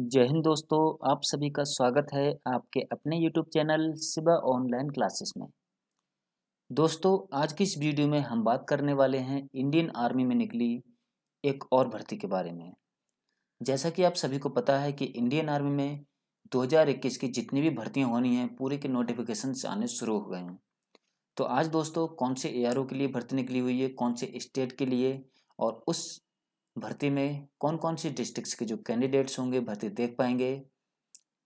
जय हिंद दोस्तों आप सभी का स्वागत है आपके अपने YouTube channel Siba online classes में दोस्तों आज की इस वीडियो में हम बात करने वाले हैं इंडियन आर्मी में निकली एक और भर्ती के बारे में जैसा कि आप सभी को पता है कि इंडियन आर्मी में 2021 की जितनी भी भर्तियां होनी हैं पूरे के नोटिफिकेशन आने शुरू हो गए हैं तो आज दोस्तों कौन से ए के लिए भर्ती निकली हुई है कौन से स्टेट के लिए और उस भर्ती में कौन कौन सी डिस्ट्रिक्ट के जो कैंडिडेट्स होंगे भर्ती देख पाएंगे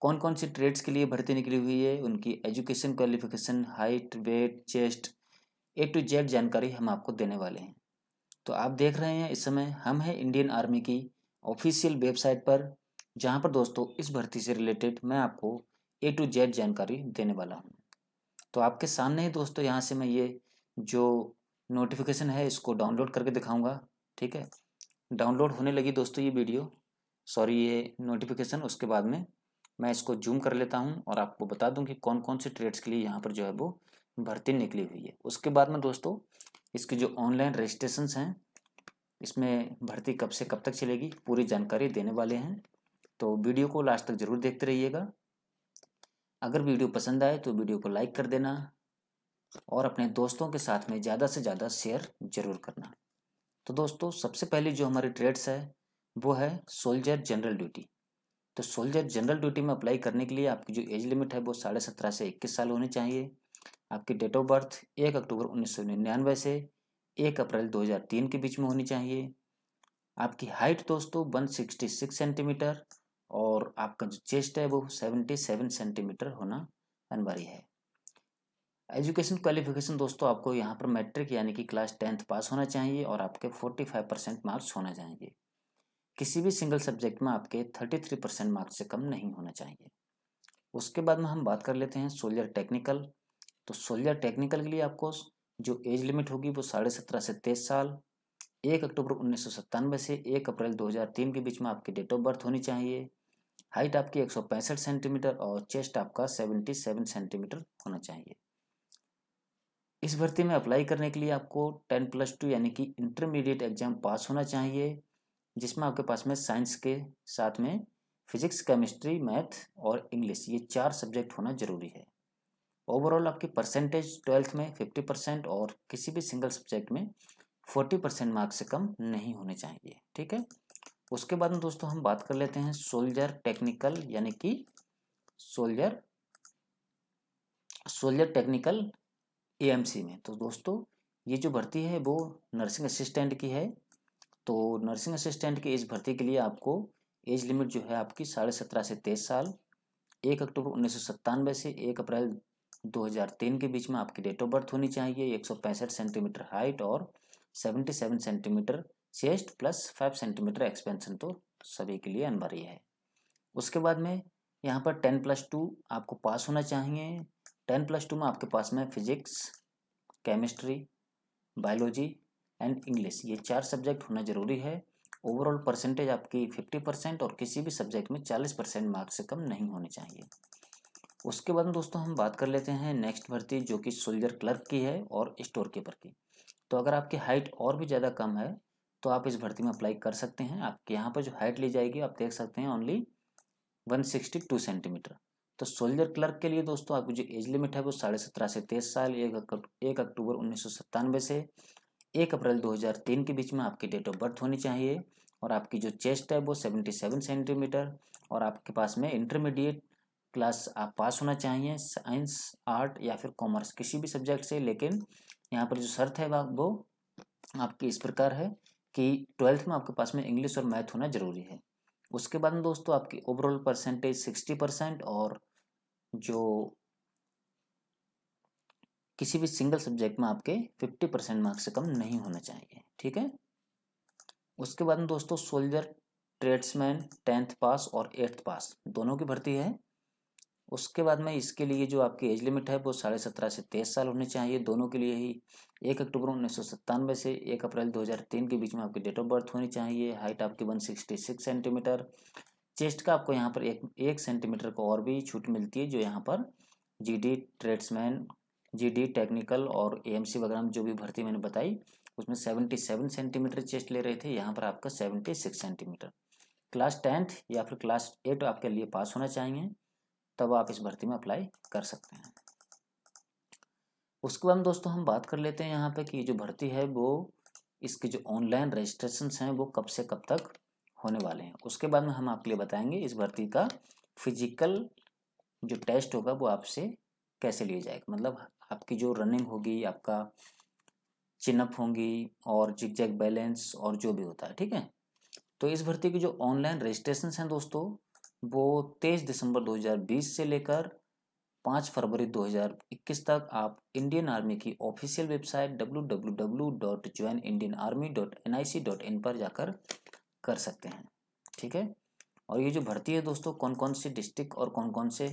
कौन कौन सी ट्रेड्स के लिए भर्ती निकली हुई है उनकी education qualification height weight chest A to Z जानकारी हम आपको देने वाले हैं तो आप देख रहे हैं इस समय हम हैं इंडियन आर्मी की ऑफिशियल वेबसाइट पर जहाँ पर दोस्तों इस भर्ती से रिलेटेड मैं आपको ए टू जेड जानकारी देने वाला हूँ तो आपके सामने ही दोस्तों यहाँ से मैं ये जो नोटिफिकेशन है इसको डाउनलोड करके दिखाऊंगा ठीक है डाउनलोड होने लगी दोस्तों ये वीडियो सॉरी ये नोटिफिकेशन उसके बाद में मैं इसको जूम कर लेता हूँ और आपको बता दूँ कि कौन कौन से ट्रेड्स के लिए यहाँ पर जो है वो भर्ती निकली हुई है उसके बाद में दोस्तों इसकी जो ऑनलाइन रजिस्ट्रेशन हैं इसमें भर्ती कब से कब तक चलेगी पूरी जानकारी देने वाले हैं तो वीडियो को लास्ट तक ज़रूर देखते रहिएगा अगर वीडियो पसंद आए तो वीडियो को लाइक कर देना और अपने दोस्तों के साथ में ज़्यादा से ज़्यादा शेयर ज़रूर करना तो दोस्तों सबसे पहले जो हमारी ट्रेड्स है वो है सोल्जर जनरल ड्यूटी तो सोल्जर जनरल ड्यूटी में अप्लाई करने के लिए आपकी जो एज लिमिट है वो साढ़े सत्रह से इक्कीस साल होनी चाहिए आपकी डेट ऑफ बर्थ एक अक्टूबर उन्नीस सौ निन्यानवे से एक अप्रैल दो हज़ार तीन के बीच में होनी चाहिए आपकी हाइट दोस्तों वन सिक्सटी सिक्स सेंटीमीटर और आपका जो चेस्ट है वो सेवेंटी सेवन सेंटीमीटर होना अनिवार्य है एजुकेशन क्वालिफिकेशन दोस्तों आपको यहाँ पर मैट्रिक यानी कि क्लास टेंथ पास होना चाहिए और आपके फोर्टी फाइव परसेंट मार्क्स होना चाहिए किसी भी सिंगल सब्जेक्ट में आपके थर्टी थ्री परसेंट मार्क्स से कम नहीं होना चाहिए उसके बाद में हम बात कर लेते हैं सोलियर टेक्निकल तो सोलियर टेक्निकल के लिए आपको जो एज लिमिट होगी वो साढ़े सत्रह से तेईस साल एक अक्टूबर उन्नीस से एक अप्रैल दो के बीच में आपकी डेट ऑफ बर्थ होनी चाहिए हाइट आपकी एक सेंटीमीटर और चेस्ट आपका सेवेंटी सेंटीमीटर होना चाहिए इस भर्ती में अप्लाई करने के लिए आपको टेन प्लस टू यानी कि इंटरमीडिएट एग्जाम पास होना चाहिए जिसमें आपके पास में साइंस के साथ में फिजिक्स केमिस्ट्री मैथ और इंग्लिश ये चार सब्जेक्ट होना जरूरी है ओवरऑल आपकी परसेंटेज ट्वेल्थ में फिफ्टी परसेंट और किसी भी सिंगल सब्जेक्ट में फोर्टी परसेंट मार्क्स से कम नहीं होने चाहिए ठीक है उसके बाद में दोस्तों हम बात कर लेते हैं सोल्जर टेक्निकल यानी कि सोल्जर सोल्जर टेक्निकल एएमसी में तो दोस्तों ये जो भर्ती है वो नर्सिंग असिस्टेंट की है तो नर्सिंग असिस्टेंट की इस भर्ती के लिए आपको एज लिमिट जो है आपकी साढ़े सत्रह से तेईस साल एक अक्टूबर उन्नीस से एक अप्रैल 2003 के बीच में आपकी डेट ऑफ बर्थ होनी चाहिए एक सेंटीमीटर हाइट और 77 centimetre chest plus 5 centimetre expansion तो सभी के लिए अनिवार्य है उसके बाद में यहाँ पर 10 प्लस टू आपको पास होना चाहिए टेन प्लस टू में आपके पास में physics chemistry biology and English ये चार सब्जेक्ट होना ज़रूरी है ओवरऑल परसेंटेज आपकी फिफ्टी परसेंट और किसी भी सब्जेक्ट में चालीस परसेंट मार्क्स से कम नहीं होने चाहिए उसके बाद दोस्तों हम बात कर लेते हैं नेक्स्ट भर्ती जो कि सोल्जर क्लर्क की है और स्टोर कीपर की तो अगर आपकी हाइट और भी ज़्यादा कम है तो आप इस भर्ती में अप्लाई कर सकते हैं आपके यहाँ पर जो हाइट ली जाएगी आप देख सकते हैं only one sixty two centimetre तो सोल्जर क्लर्क के लिए दोस्तों आपकी जो एज लिमिट है वो साढ़े सत्रह से तेईस साल एक एक अक्टूबर उन्नीस सौ सत्तानवे से एक अप्रैल 2003 के बीच में आपकी डेट ऑफ बर्थ होनी चाहिए और आपकी जो चेस्ट है वो 77 सेंटीमीटर और आपके पास में इंटरमीडिएट क्लास आप पास होना चाहिए साइंस आर्ट या फिर कॉमर्स किसी भी सब्जेक्ट से लेकिन यहाँ पर जो शर्त है वो आपकी इस प्रकार है कि ट्वेल्थ में आपके पास में इंग्लिश और मैथ होना ज़रूरी है उसके बाद में दोस्तों आपकी ओवरऑल परसेंटेज सिक्सटी परसेंट और जो किसी भी सिंगल सब्जेक्ट में आपके 50 परसेंट मार्क्स से कम नहीं होने चाहिए ठीक है उसके बाद दोस्तों सोल्जर ट्रेड्समैन टेंथ पास और एट्थ पास दोनों की भर्ती है उसके बाद में इसके लिए जो आपकी एज लिमिट है वो साढ़े सत्रह से तेईस साल होने चाहिए दोनों के लिए ही एक अक्टूबर उन्नीस सौ सत्तानवे से एक अप्रैल दो हजार तीन के बीच में आपकी डेट ऑफ बर्थ होनी चाहिए हाइट आपकी one sixty six centimetre chest का आपको यहाँ पर एक एक सेंटीमीटर को और भी छूट मिलती है जो यहाँ पर G D tradesman G D technical और ए एम सी वगैरह में जो भी भर्ती मैंने बताई उसमें सेवेंटी सेवन सेंटीमीटर चेस्ट ले रहे थे यहाँ पर आपका seventy six centimetre class tenth या फिर क्लास एट आपके लिए पास होना चाहिए तब आप इस भर्ती में अप्लाई कर सकते हैं उसके बाद दोस्तों हम बात कर लेते हैं यहाँ पर कि जो भर्ती है वो इसके जो ऑनलाइन रजिस्ट्रेशन हैं वो कब से कब तक होने वाले हैं उसके बाद में हम आपके लिए बताएंगे इस भर्ती का फिजिकल जो टेस्ट होगा वो आपसे कैसे लिया जाएगा मतलब आपकी जो रनिंग होगी आपका चिनअप होंगी और जिग जैग बैलेंस और जो भी होता है ठीक है तो इस भर्ती की जो ऑनलाइन रजिस्ट्रेशन हैं दोस्तों वो तेईस दिसंबर 2020 से लेकर पाँच फरवरी 2021 तक आप इंडियन आर्मी की official website W W W dot join Indian army dot N I C dot in पर जाकर कर सकते हैं ठीक है और ये जो भर्ती है दोस्तों कौन कौन से डिस्ट्रिक्ट और कौन कौन से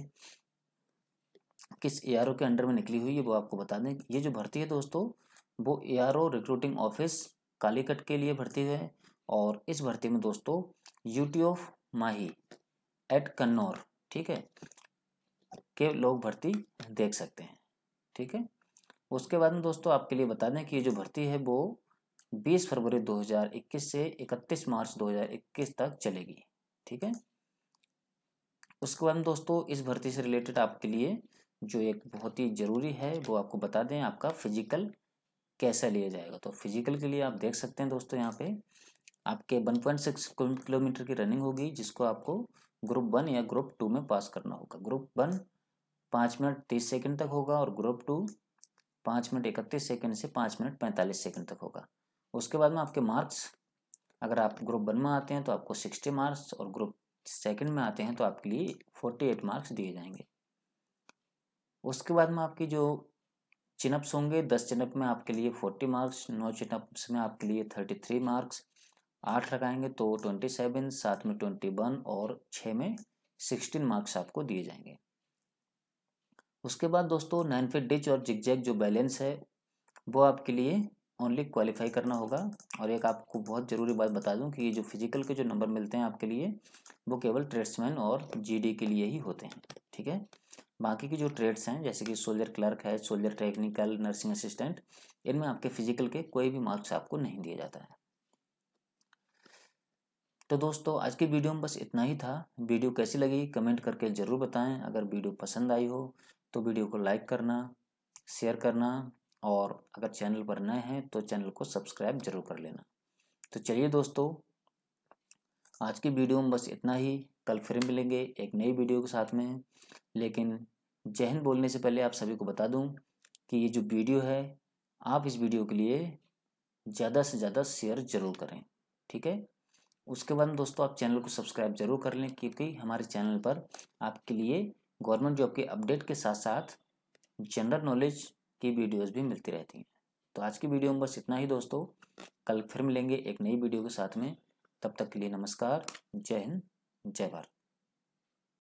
किस ए के अंडर में निकली हुई है वो आपको बता दें ये जो भर्ती है दोस्तों वो ए रिक्रूटिंग ऑफिस कालीकट के लिए भर्ती है और इस भर्ती में दोस्तों यू ऑफ माही एट कन्नौर ठीक है के लोग भर्ती देख सकते हैं ठीक है उसके बाद में दोस्तों आपके लिए बता दें कि ये जो भर्ती है वो 20 फरवरी 2021 से 31 मार्च 2021 तक चलेगी ठीक है उसके बाद दोस्तों इस भर्ती से रिलेटेड आपके लिए जो एक बहुत ही ज़रूरी है वो आपको बता दें आपका फिजिकल कैसा लिया जाएगा तो फिजिकल के लिए आप देख सकते हैं दोस्तों यहाँ पे आपके 1.6 किलोमीटर की रनिंग होगी जिसको आपको ग्रुप वन या ग्रुप टू में पास करना होगा ग्रुप वन पाँच मिनट तीस सेकंड तक होगा और ग्रुप टू पाँच मिनट इकतीस सेकंड से पाँच मिनट पैंतालीस सेकंड तक होगा उसके बाद में आपके मार्क्स अगर आप ग्रुप वन में आते हैं तो आपको सिक्सटी मार्क्स और ग्रुप सेकंड में आते हैं तो आपके लिए फोर्टी एट मार्क्स दिए जाएंगे उसके बाद में आपकी जो चिनअप्स होंगे दस चिनअप में आपके लिए फोर्टी मार्क्स नौ चिनअप्स में आपके लिए थर्टी थ्री मार्क्स आठ लगाएंगे तो ट्वेंटी सेवन सात में ट्वेंटी वन और छः में सिक्सटीन मार्क्स आपको दिए जाएंगे उसके बाद दोस्तों नाइन फिट डिच और जिग जैग जो बैलेंस है वो आपके लिए ओनली क्वालिफाई करना होगा और एक आपको बहुत ज़रूरी बात बता दूं कि ये जो फिजिकल के जो नंबर मिलते हैं आपके लिए वो केवल ट्रेड्समैन और जीडी के लिए ही होते हैं ठीक है बाकी के जो ट्रेड्स हैं जैसे कि सोल्जर क्लर्क है सोल्जर टेक्निकल नर्सिंग असिस्टेंट इनमें आपके फिजिकल के कोई भी मार्क्स आपको नहीं दिया जाता है तो दोस्तों आज की वीडियो में बस इतना ही था वीडियो कैसी लगी कमेंट करके ज़रूर बताएं अगर वीडियो पसंद आई हो तो वीडियो को लाइक करना शेयर करना और अगर चैनल पर नए हैं तो चैनल को सब्सक्राइब जरूर कर लेना तो चलिए दोस्तों आज की वीडियो में बस इतना ही कल फिर मिलेंगे एक नई वीडियो के साथ में लेकिन जहन बोलने से पहले आप सभी को बता दूं कि ये जो वीडियो है आप इस वीडियो के लिए ज़्यादा से ज़्यादा शेयर जरूर करें ठीक है उसके बाद दोस्तों आप चैनल को सब्सक्राइब जरूर कर लें क्योंकि हमारे चैनल पर आपके लिए गवर्नमेंट जॉब के अपडेट के साथ साथ जनरल नॉलेज की वीडियोस भी मिलती रहती हैं तो आज की वीडियो में बस इतना ही दोस्तों कल फिर मिलेंगे एक नई वीडियो के साथ में तब तक के लिए नमस्कार जय हिंद जय भारत